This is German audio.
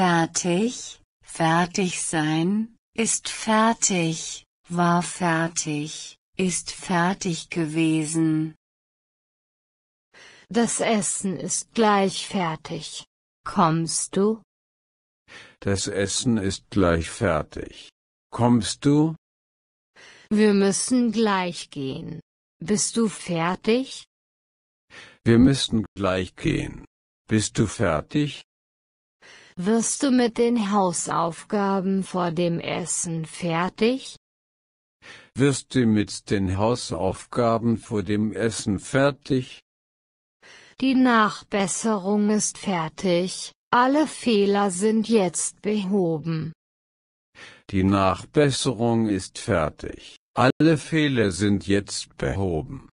Fertig, fertig sein, ist fertig, war fertig, ist fertig gewesen. Das Essen ist gleich fertig. Kommst du? Das Essen ist gleich fertig. Kommst du? Wir müssen gleich gehen. Bist du fertig? Wir müssen gleich gehen. Bist du fertig? Wirst du mit den Hausaufgaben vor dem Essen fertig? Wirst du mit den Hausaufgaben vor dem Essen fertig? Die Nachbesserung ist fertig, alle Fehler sind jetzt behoben. Die Nachbesserung ist fertig, alle Fehler sind jetzt behoben.